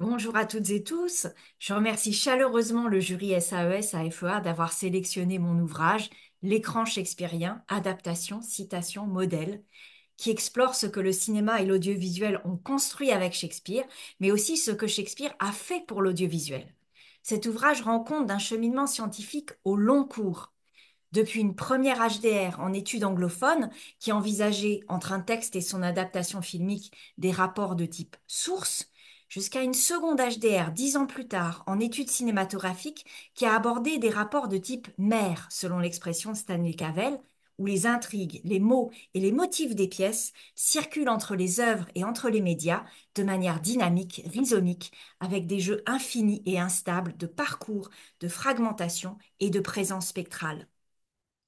Bonjour à toutes et tous. Je remercie chaleureusement le jury SAES AFEA e d'avoir sélectionné mon ouvrage L'écran shakespearien, adaptation, citation, modèle, qui explore ce que le cinéma et l'audiovisuel ont construit avec Shakespeare, mais aussi ce que Shakespeare a fait pour l'audiovisuel. Cet ouvrage rend compte d'un cheminement scientifique au long cours, depuis une première HDR en études anglophones qui envisageait entre un texte et son adaptation filmique des rapports de type source, jusqu'à une seconde HDR dix ans plus tard en études cinématographiques qui a abordé des rapports de type mère, selon l'expression de Stanley Cavell, où les intrigues, les mots et les motifs des pièces circulent entre les œuvres et entre les médias de manière dynamique, rhizomique, avec des jeux infinis et instables de parcours, de fragmentation et de présence spectrale.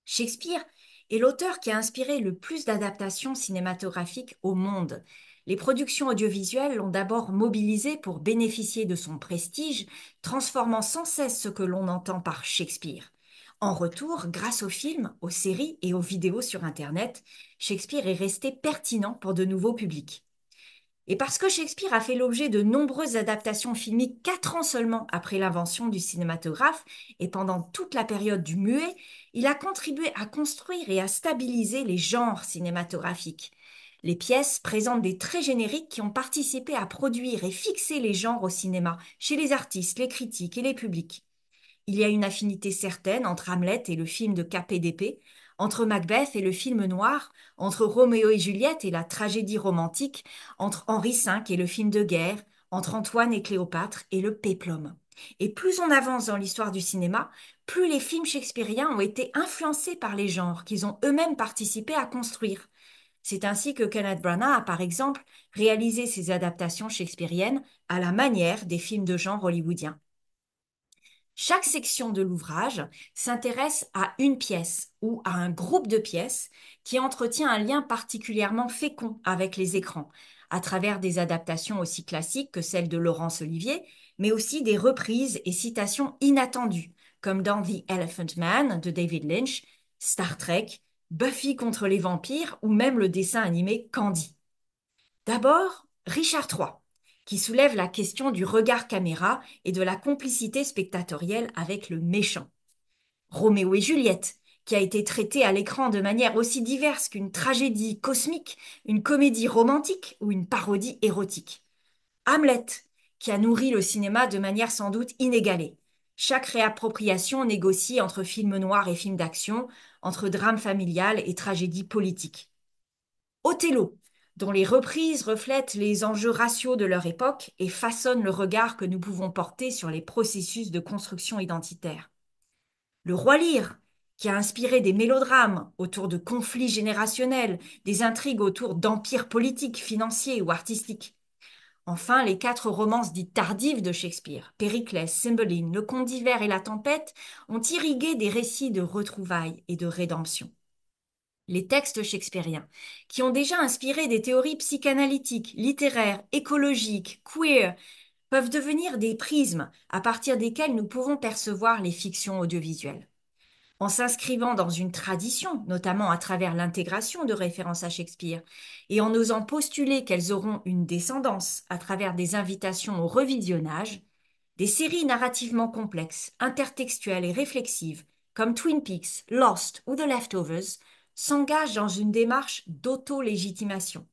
Shakespeare est l'auteur qui a inspiré le plus d'adaptations cinématographiques au monde, les productions audiovisuelles l'ont d'abord mobilisé pour bénéficier de son prestige, transformant sans cesse ce que l'on entend par Shakespeare. En retour, grâce aux films, aux séries et aux vidéos sur Internet, Shakespeare est resté pertinent pour de nouveaux publics. Et parce que Shakespeare a fait l'objet de nombreuses adaptations filmiques quatre ans seulement après l'invention du cinématographe et pendant toute la période du muet, il a contribué à construire et à stabiliser les genres cinématographiques. Les pièces présentent des traits génériques qui ont participé à produire et fixer les genres au cinéma, chez les artistes, les critiques et les publics. Il y a une affinité certaine entre Hamlet et le film de KPDP, entre Macbeth et le film noir, entre Roméo et Juliette et la tragédie romantique, entre Henri V et le film de guerre, entre Antoine et Cléopâtre et le péplum. Et plus on avance dans l'histoire du cinéma, plus les films shakespeariens ont été influencés par les genres qu'ils ont eux-mêmes participé à construire. C'est ainsi que Kenneth Branagh a, par exemple, réalisé ses adaptations shakespeariennes à la manière des films de genre hollywoodiens. Chaque section de l'ouvrage s'intéresse à une pièce ou à un groupe de pièces qui entretient un lien particulièrement fécond avec les écrans, à travers des adaptations aussi classiques que celles de Laurence Olivier, mais aussi des reprises et citations inattendues, comme dans The Elephant Man de David Lynch, Star Trek Buffy contre les vampires ou même le dessin animé Candy. D'abord, Richard III, qui soulève la question du regard caméra et de la complicité spectatorielle avec le méchant. Roméo et Juliette, qui a été traité à l'écran de manière aussi diverse qu'une tragédie cosmique, une comédie romantique ou une parodie érotique. Hamlet, qui a nourri le cinéma de manière sans doute inégalée. Chaque réappropriation négocie entre films noirs et films d'action, entre drame familial et tragédie politique. Othello, dont les reprises reflètent les enjeux raciaux de leur époque et façonnent le regard que nous pouvons porter sur les processus de construction identitaire. Le roi Lear, qui a inspiré des mélodrames autour de conflits générationnels, des intrigues autour d'empires politiques, financiers ou artistiques. Enfin, les quatre romances dites tardives de Shakespeare, Périclès, Cymbeline, Le Conte d'Hiver et La Tempête, ont irrigué des récits de retrouvailles et de rédemption. Les textes shakespeariens, qui ont déjà inspiré des théories psychanalytiques, littéraires, écologiques, queer, peuvent devenir des prismes à partir desquels nous pouvons percevoir les fictions audiovisuelles en s'inscrivant dans une tradition, notamment à travers l'intégration de références à Shakespeare, et en osant postuler qu'elles auront une descendance à travers des invitations au revisionnage, des séries narrativement complexes, intertextuelles et réflexives, comme Twin Peaks, Lost ou The Leftovers, s'engagent dans une démarche d'auto-légitimation,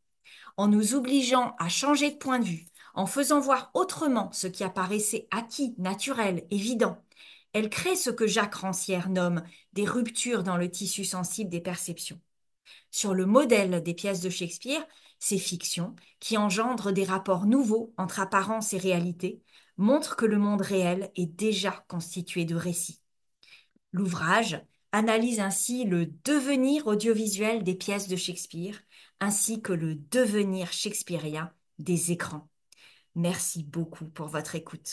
en nous obligeant à changer de point de vue, en faisant voir autrement ce qui apparaissait acquis, naturel, évident, elle crée ce que Jacques Rancière nomme des ruptures dans le tissu sensible des perceptions. Sur le modèle des pièces de Shakespeare, ces fictions, qui engendrent des rapports nouveaux entre apparence et réalité, montrent que le monde réel est déjà constitué de récits. L'ouvrage analyse ainsi le devenir audiovisuel des pièces de Shakespeare, ainsi que le devenir shakespearien des écrans. Merci beaucoup pour votre écoute.